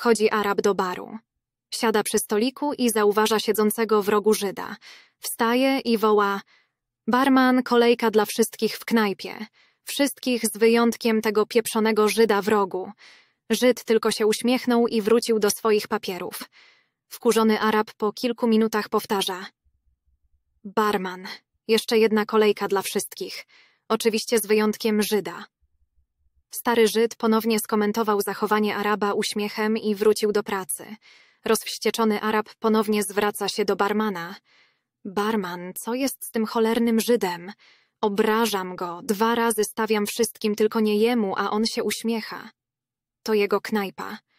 Wchodzi Arab do baru. Siada przy stoliku i zauważa siedzącego w rogu Żyda. Wstaje i woła: Barman, kolejka dla wszystkich w knajpie. Wszystkich z wyjątkiem tego pieprzonego Żyda w rogu. Żyd tylko się uśmiechnął i wrócił do swoich papierów. Wkurzony Arab po kilku minutach powtarza: Barman, jeszcze jedna kolejka dla wszystkich. Oczywiście z wyjątkiem Żyda. Stary Żyd ponownie skomentował zachowanie Araba uśmiechem i wrócił do pracy. Rozwścieczony Arab ponownie zwraca się do barmana. Barman, co jest z tym cholernym Żydem? Obrażam go, dwa razy stawiam wszystkim, tylko nie jemu, a on się uśmiecha. To jego knajpa.